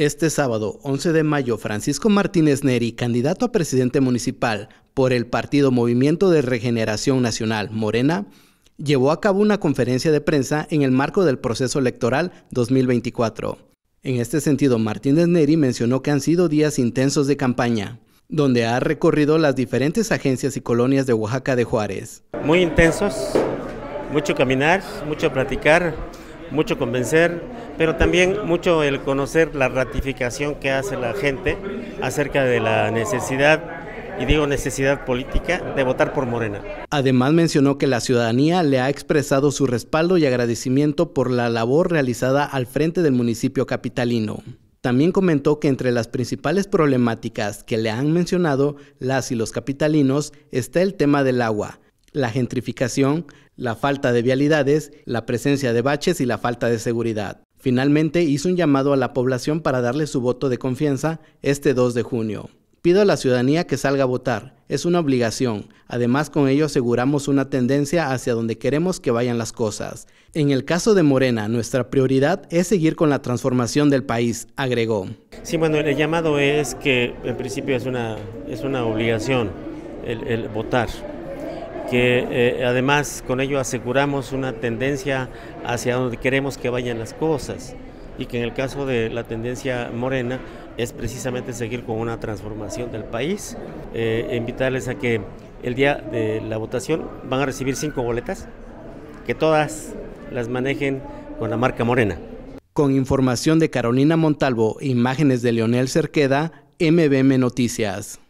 Este sábado, 11 de mayo, Francisco Martínez Neri, candidato a presidente municipal por el Partido Movimiento de Regeneración Nacional Morena, llevó a cabo una conferencia de prensa en el marco del proceso electoral 2024. En este sentido, Martínez Neri mencionó que han sido días intensos de campaña, donde ha recorrido las diferentes agencias y colonias de Oaxaca de Juárez. Muy intensos, mucho caminar, mucho platicar, mucho convencer, pero también mucho el conocer la ratificación que hace la gente acerca de la necesidad y digo necesidad política de votar por Morena. Además mencionó que la ciudadanía le ha expresado su respaldo y agradecimiento por la labor realizada al frente del municipio capitalino. También comentó que entre las principales problemáticas que le han mencionado las y los capitalinos está el tema del agua, la gentrificación, la falta de vialidades, la presencia de baches y la falta de seguridad. Finalmente hizo un llamado a la población para darle su voto de confianza este 2 de junio. Pido a la ciudadanía que salga a votar, es una obligación. Además, con ello aseguramos una tendencia hacia donde queremos que vayan las cosas. En el caso de Morena, nuestra prioridad es seguir con la transformación del país, agregó. Sí, bueno, el llamado es que en principio es una, es una obligación el votar que eh, además con ello aseguramos una tendencia hacia donde queremos que vayan las cosas y que en el caso de la tendencia morena es precisamente seguir con una transformación del país. Eh, invitarles a que el día de la votación van a recibir cinco boletas, que todas las manejen con la marca morena. Con información de Carolina Montalvo, imágenes de Leonel Cerqueda, MBM Noticias.